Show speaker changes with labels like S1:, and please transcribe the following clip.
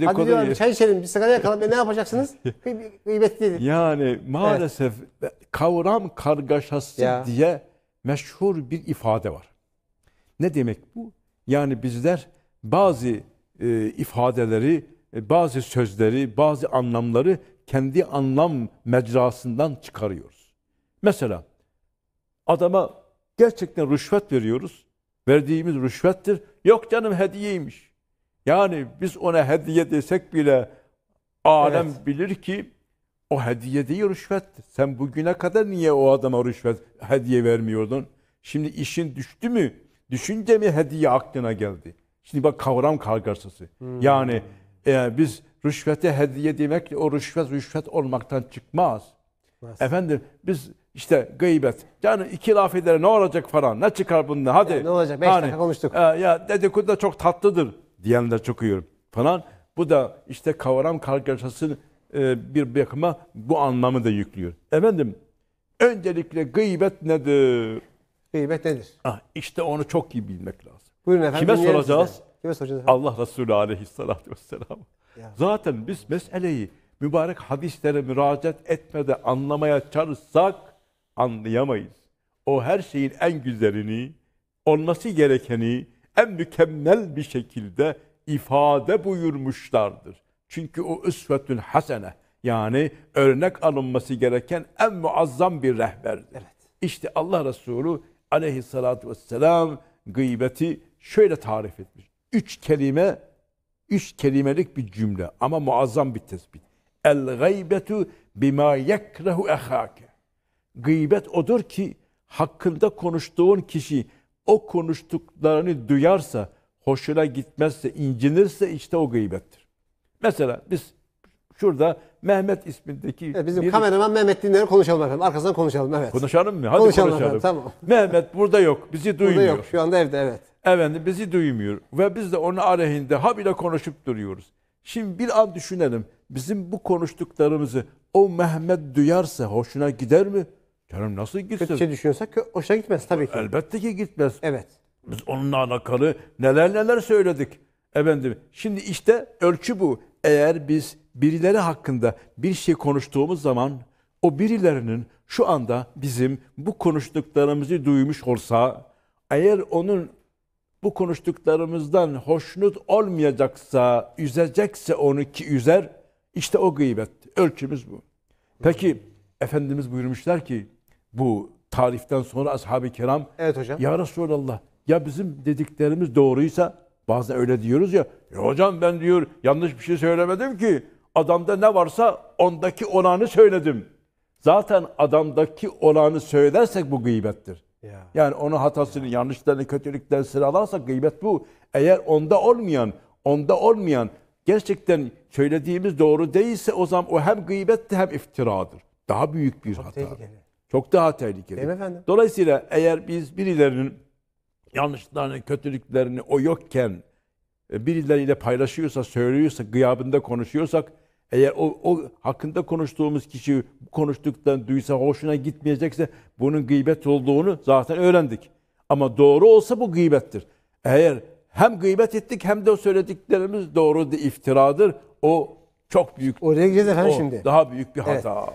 S1: Bir de Hadi diyorum yer. çay
S2: içelim bir sigara yakalım. ne yapacaksınız? Gıybet değil. Yani maalesef evet. kavram kargaşası ya. diye meşhur bir ifade var. Ne demek bu? Yani bizler bazı e, ifadeleri, e, bazı sözleri, bazı anlamları kendi anlam mecrasından çıkarıyoruz. Mesela adama gerçekten rüşvet veriyoruz. Verdiğimiz rüşvettir. Yok canım hediyeymiş. Yani biz ona hediye desek bile alem evet. bilir ki o hediye değil rüşvettir. Sen bugüne kadar niye o adama rüşvet hediye vermiyordun? Şimdi işin düştü mü? Düşünce mi hediye aklına geldi? Şimdi bak kavram kargaşası. Hmm. Yani e, biz rüşvete hediye demek o rüşvet rüşvet olmaktan çıkmaz. Nasıl? Efendim biz işte gıybet. Yani iki laf eder ne olacak falan. Ne çıkar bunda hadi. Ya, ne olacak? Beş hani, dakika konuştuk. E, ya dedikodu da çok tatlıdır diyenler çok uyuyorum falan. Bu da işte kavram kargaşasının e, bir bakıma bu anlamı da yüklüyor. Efendim, öncelikle gıybet nedir? Gıybet nedir? Ah, işte onu çok iyi bilmek lazım. Buyurun efendim. Kime soracağız? Kime soracağız Allah Resulü aleyhissalatü vesselam. Zaten biz meseleyi mübarek hadislere müracaat etmede anlamaya çalışsak anlayamayız. O her şeyin en güzelini, olması gerekeni, en mükemmel bir şekilde ifade buyurmuşlardır. Çünkü o üsvetül hasene yani örnek alınması gereken en muazzam bir rehberdir. Evet. İşte Allah Resulü aleyhissalatü vesselam gıybeti şöyle tarif etmiş. Üç kelime, üç kelimelik bir cümle ama muazzam bir tespit. El gıybetu bima yekrehu ehake. Gıybet odur ki hakkında konuştuğun kişi o konuştuklarını duyarsa, hoşuna gitmezse, incinirse işte o gıybettir. Mesela biz şurada Mehmet ismindeki... E bizim bir... kameraman Mehmet Dinler'i konuşalım efendim. Arkasından konuşalım evet. Konuşalım mı? Hadi konuşalım. konuşalım. Efendim, tamam. Mehmet burada yok. Bizi duymuyor. Burada yok. Şu anda evde evet. Efendim bizi duymuyor. Ve biz de onun aleyhinde habire konuşup duruyoruz. Şimdi bir an düşünelim. Bizim bu konuştuklarımızı o Mehmet duyarsa hoşuna gider mi? Canım nasıl gitsin? Kötü şey düşünüyorsak hoşa gitmez tabii ki. Elbette ki gitmez. Evet. Biz onunla alakalı neler neler söyledik. Efendim şimdi işte ölçü bu. Eğer biz birileri hakkında bir şey konuştuğumuz zaman o birilerinin şu anda bizim bu konuştuklarımızı duymuş olsa eğer onun bu konuştuklarımızdan hoşnut olmayacaksa, üzecekse onu ki üzer, işte o gıybet. Ölçümüz bu. Peki Efendimiz buyurmuşlar ki bu tariften sonra ashab-ı kiram Evet hocam. ya Resulallah ya bizim dediklerimiz doğruysa bazen öyle diyoruz ya. Ya e hocam ben diyor yanlış bir şey söylemedim ki. Adamda ne varsa ondaki olanı söyledim. Zaten adamdaki olanı söylersek bu gıybettir. Ya. Yani onun hatasını, yanlışlarını, kötülüklerini sıralarsak gıybet bu. Eğer onda olmayan, onda olmayan gerçekten söylediğimiz doğru değilse o zaman o hem gıybettir hem iftiradır. Daha büyük bir hata. tehlikeli. Çok daha tehlikeli. Değil mi efendim? Dolayısıyla eğer biz birilerinin yanlışlarını, kötülüklerini o yokken e, birileriyle paylaşıyorsa, söylüyorsa, gıyabında konuşuyorsak eğer o, o hakkında konuştuğumuz kişi konuştuktan duysa hoşuna gitmeyecekse bunun gıybet olduğunu zaten öğrendik. Ama doğru olsa bu gıybettir. Eğer hem gıybet ettik hem de o söylediklerimiz doğru de iftiradır. O çok büyük. Oraya gireceğiz efendim o, şimdi. Daha büyük bir hata. Evet.